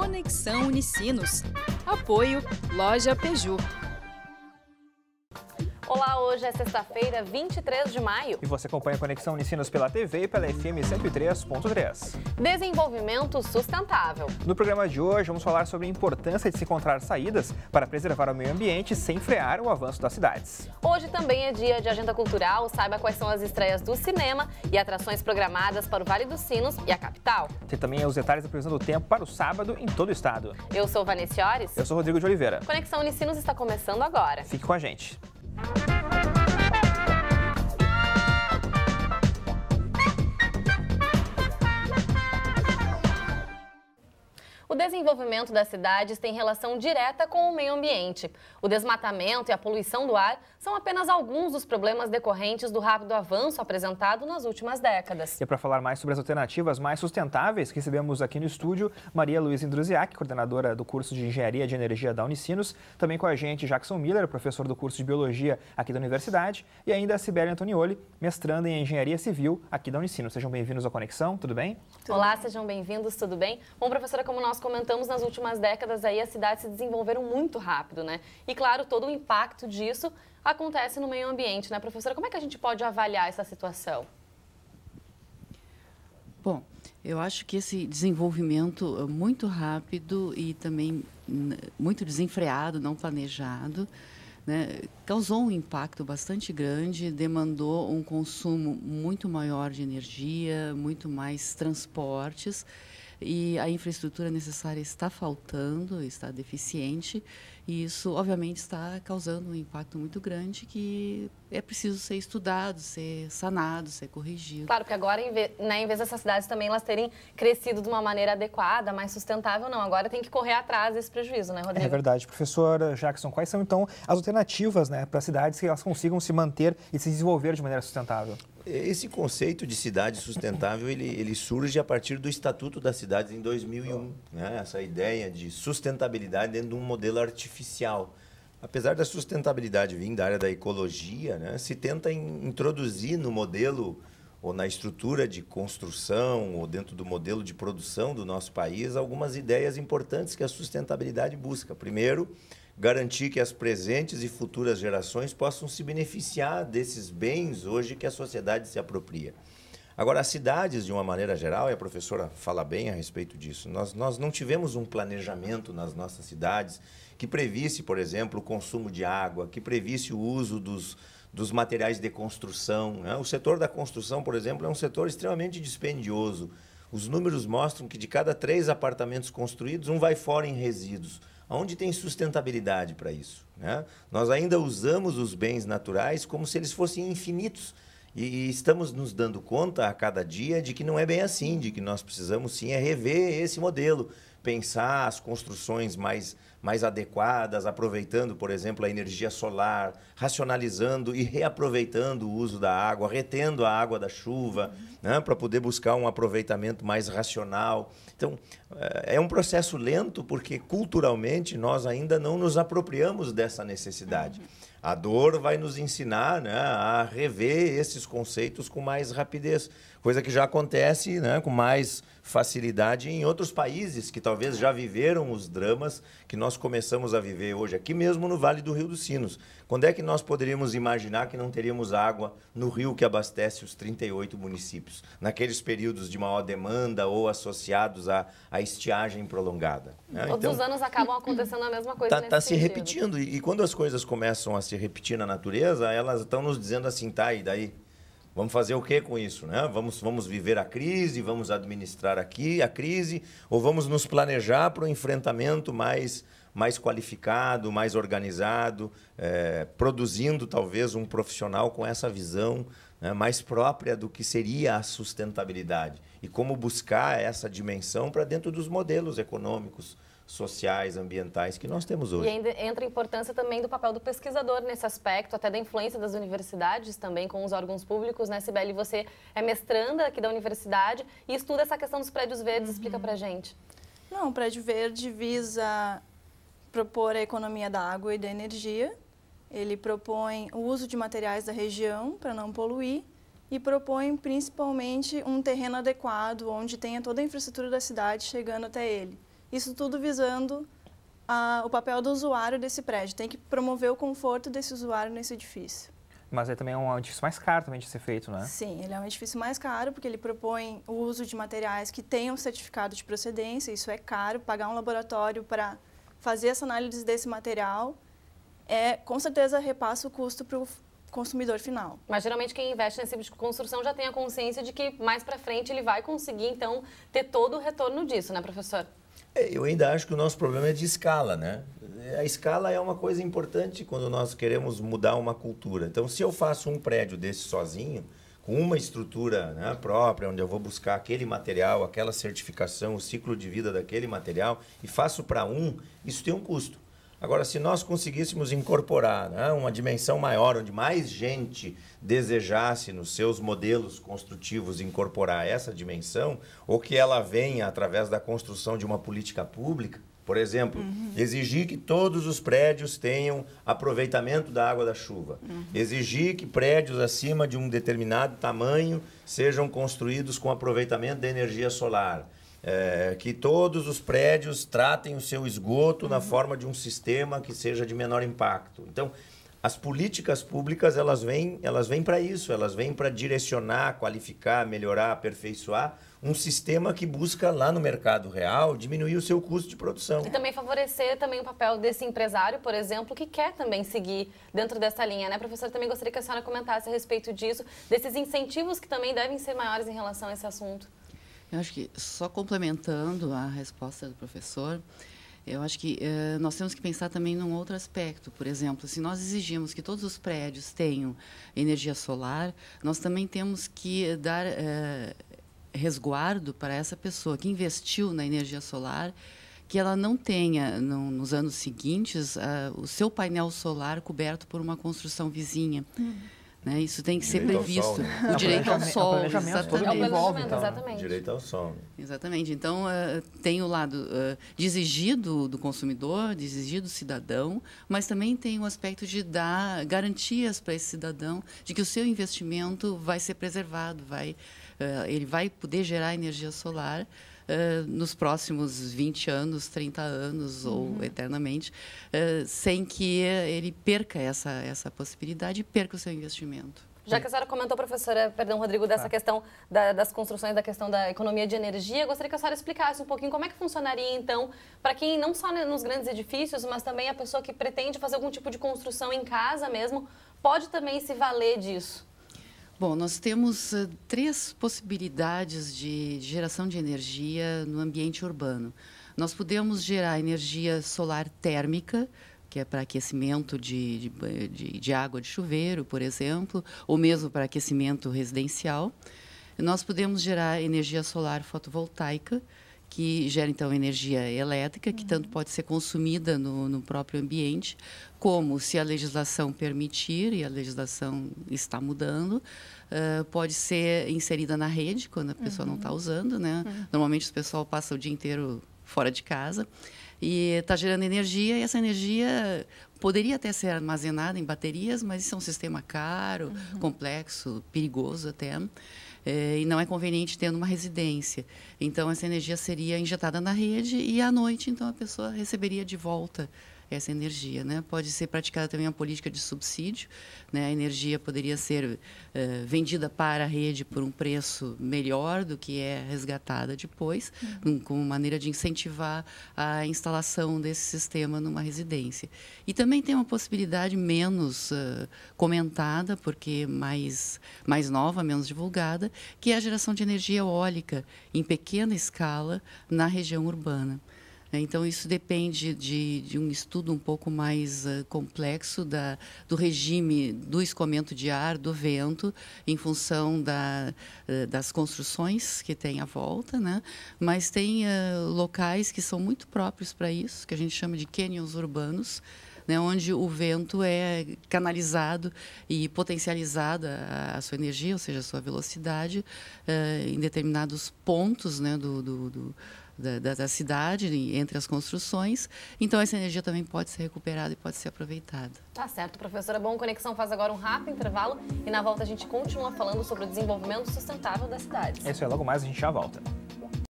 Conexão Unicinos. Apoio Loja Peju. Olá, hoje é sexta-feira, 23 de maio. E você acompanha a Conexão Unicinos pela TV e pela FM 103.3. Desenvolvimento sustentável. No programa de hoje, vamos falar sobre a importância de se encontrar saídas para preservar o meio ambiente sem frear o avanço das cidades. Hoje também é dia de agenda cultural, saiba quais são as estreias do cinema e atrações programadas para o Vale dos Sinos e a capital. Tem também os detalhes da previsão do tempo para o sábado em todo o estado. Eu sou Vanessa Ores. Eu sou Rodrigo de Oliveira. Conexão Unicinos está começando agora. Fique com a gente. desenvolvimento das cidades tem relação direta com o meio ambiente. O desmatamento e a poluição do ar são apenas alguns dos problemas decorrentes do rápido avanço apresentado nas últimas décadas. E para falar mais sobre as alternativas mais sustentáveis, recebemos aqui no estúdio Maria Luiz Indruziak, coordenadora do curso de Engenharia de Energia da Unicinos, também com a gente Jackson Miller, professor do curso de Biologia aqui da Universidade, e ainda a Sibélia Antonioli, mestranda em Engenharia Civil aqui da Unicinos. Sejam bem-vindos à Conexão, tudo bem? Tudo Olá, bem. sejam bem-vindos, tudo bem? Bom, professora, como nós comentamos nas últimas décadas aí as cidades se desenvolveram muito rápido, né? E claro, todo o impacto disso acontece no meio ambiente, né, professora? Como é que a gente pode avaliar essa situação? Bom, eu acho que esse desenvolvimento eh, muito rápido e também muito desenfreado, não planejado, né, causou um impacto bastante grande, demandou um consumo muito maior de energia, muito mais transportes e a infraestrutura necessária está faltando, está deficiente, e isso, obviamente, está causando um impacto muito grande que é preciso ser estudado, ser sanado, ser corrigido. Claro, porque agora, em vez, né, em vez dessas cidades também elas terem crescido de uma maneira adequada, mais sustentável, não. Agora tem que correr atrás desse prejuízo, né, Rodrigo? É verdade. professora Jackson, quais são, então, as alternativas né, para cidades que elas consigam se manter e se desenvolver de maneira sustentável? Esse conceito de cidade sustentável ele, ele surge a partir do Estatuto das Cidades em 2001. Né? Essa ideia de sustentabilidade dentro de um modelo artificial. Apesar da sustentabilidade vir da área da ecologia, né? se tenta in, introduzir no modelo ou na estrutura de construção ou dentro do modelo de produção do nosso país algumas ideias importantes que a sustentabilidade busca. Primeiro, garantir que as presentes e futuras gerações possam se beneficiar desses bens hoje que a sociedade se apropria. Agora, as cidades, de uma maneira geral, e a professora fala bem a respeito disso, nós, nós não tivemos um planejamento nas nossas cidades que previsse, por exemplo, o consumo de água, que previsse o uso dos, dos materiais de construção. Né? O setor da construção, por exemplo, é um setor extremamente dispendioso. Os números mostram que de cada três apartamentos construídos, um vai fora em resíduos. Onde tem sustentabilidade para isso? Né? Nós ainda usamos os bens naturais como se eles fossem infinitos. E, e estamos nos dando conta a cada dia de que não é bem assim, de que nós precisamos sim é rever esse modelo pensar as construções mais, mais adequadas, aproveitando, por exemplo, a energia solar, racionalizando e reaproveitando o uso da água, retendo a água da chuva, né, para poder buscar um aproveitamento mais racional. Então, é, é um processo lento, porque culturalmente nós ainda não nos apropriamos dessa necessidade. A dor vai nos ensinar né, a rever esses conceitos com mais rapidez, coisa que já acontece né, com mais facilidade em outros países que talvez já viveram os dramas que nós começamos a viver hoje, aqui mesmo no Vale do Rio dos Sinos. Quando é que nós poderíamos imaginar que não teríamos água no rio que abastece os 38 municípios, naqueles períodos de maior demanda ou associados à, à estiagem prolongada? Né? Todos então, os anos acabam acontecendo a mesma coisa. Está tá se repetindo. E, e quando as coisas começam a se repetir na natureza, elas estão nos dizendo assim, tá, e daí? Vamos fazer o que com isso, né? Vamos, vamos viver a crise, vamos administrar aqui a crise, ou vamos nos planejar para um enfrentamento mais, mais qualificado, mais organizado, é, produzindo talvez um profissional com essa visão né, mais própria do que seria a sustentabilidade e como buscar essa dimensão para dentro dos modelos econômicos sociais, ambientais que nós temos hoje. E ainda entra a importância também do papel do pesquisador nesse aspecto, até da influência das universidades também com os órgãos públicos, né, Sibeli? Você é mestranda aqui da universidade e estuda essa questão dos prédios verdes, uhum. explica pra gente. Não, o prédio verde visa propor a economia da água e da energia, ele propõe o uso de materiais da região para não poluir e propõe principalmente um terreno adequado, onde tenha toda a infraestrutura da cidade chegando até ele. Isso tudo visando a, ah, o papel do usuário desse prédio. Tem que promover o conforto desse usuário nesse edifício. Mas ele também é um edifício mais caro também de ser feito, né? Sim, ele é um edifício mais caro porque ele propõe o uso de materiais que tenham certificado de procedência, isso é caro, pagar um laboratório para fazer essa análise desse material é, com certeza repassa o custo para o consumidor final. Mas geralmente quem investe nesse tipo de construção já tem a consciência de que mais para frente ele vai conseguir então ter todo o retorno disso, né, professor? É, eu ainda acho que o nosso problema é de escala, né? A escala é uma coisa importante quando nós queremos mudar uma cultura. Então, se eu faço um prédio desse sozinho, com uma estrutura né, própria, onde eu vou buscar aquele material, aquela certificação, o ciclo de vida daquele material, e faço para um, isso tem um custo. Agora, se nós conseguíssemos incorporar né, uma dimensão maior, onde mais gente desejasse nos seus modelos construtivos incorporar essa dimensão, ou que ela venha através da construção de uma política pública, por exemplo, uhum. exigir que todos os prédios tenham aproveitamento da água da chuva. Uhum. Exigir que prédios acima de um determinado tamanho sejam construídos com aproveitamento da energia solar é, que todos os prédios tratem o seu esgoto uhum. na forma de um sistema que seja de menor impacto. Então, as políticas públicas elas vêm elas vêm para isso elas vêm para direcionar qualificar melhorar aperfeiçoar um sistema que busca lá no mercado real diminuir o seu custo de produção e também favorecer também o papel desse empresário por exemplo que quer também seguir dentro dessa linha né professor também gostaria que a senhora comentasse a respeito disso desses incentivos que também devem ser maiores em relação a esse assunto eu acho que, só complementando a resposta do professor, eu acho que eh, nós temos que pensar também num outro aspecto. Por exemplo, se nós exigimos que todos os prédios tenham energia solar, nós também temos que dar eh, resguardo para essa pessoa que investiu na energia solar que ela não tenha no, nos anos seguintes uh, o seu painel solar coberto por uma construção vizinha. Uhum né? Isso tem que direito ser previsto. Sol, né? O direito ao sol. Exatamente. Envolve, então. exatamente. Direito ao sol. Né? Exatamente. Então, uh, tem o lado uh, eh, de exigir do, do, consumidor, de exigir do cidadão, mas também tem o aspecto de dar garantias para esse cidadão de que o seu investimento vai ser preservado, vai, uh, ele vai poder gerar energia solar eh, nos próximos 20 anos, 30 anos uhum. ou eternamente, uh, sem que eh, ele perca essa, essa possibilidade e perca o seu investimento. Já que a senhora comentou, professora, perdão, Rodrigo, dessa tá. questão da, das construções, da questão da economia de energia, gostaria que a senhora explicasse um pouquinho como é que funcionaria, então, para quem não só nos grandes edifícios, mas também a pessoa que pretende fazer algum tipo de construção em casa mesmo, pode também se valer disso. Bom, nós temos eh, três possibilidades de, geração de energia no ambiente urbano. Nós podemos gerar energia solar térmica, que é para aquecimento de, de, de, água de chuveiro, por exemplo, ou mesmo para aquecimento residencial. Nós podemos gerar energia solar fotovoltaica, que gera então energia elétrica, que tanto pode ser consumida no, no, próprio ambiente, como se a legislação permitir, e a legislação está mudando, uh, pode ser inserida na rede quando a pessoa uhum. não está usando. Né? Uhum. Normalmente o pessoal passa o dia inteiro fora de casa e está gerando energia e essa energia poderia até ser armazenada em baterias, mas isso é um sistema caro, uhum. complexo, perigoso até é, e não é conveniente tendo uma residência. Então, essa energia seria injetada na rede e à noite, então, a pessoa receberia de volta essa energia. Né? Pode ser praticada também uma política de subsídio, né? a energia poderia ser uh, vendida para a rede por um preço melhor do que é resgatada depois, uhum. como maneira de incentivar a instalação desse sistema numa residência. E também tem uma possibilidade menos uh, comentada, porque mais, mais nova, menos divulgada, que é a geração de energia eólica em pequena escala na região urbana. Né? Então, isso depende de, de, um estudo um pouco mais uh, complexo da, do regime do escoamento de ar, do vento, em função da, uh, das construções que tem à volta. Né? Mas tem uh, locais que são muito próprios para isso, que a gente chama de canyons urbanos, né, onde o vento é canalizado e potencializada a, sua energia, ou seja, a sua velocidade, em determinados pontos né, do, do, do da, da, da cidade, entre as construções. Então, essa energia também pode ser recuperada e pode ser aproveitada. Tá certo, professora. Bom, Conexão faz agora um rápido intervalo e na volta a gente continua falando sobre o desenvolvimento sustentável das cidades. É isso aí, logo mais a gente já volta.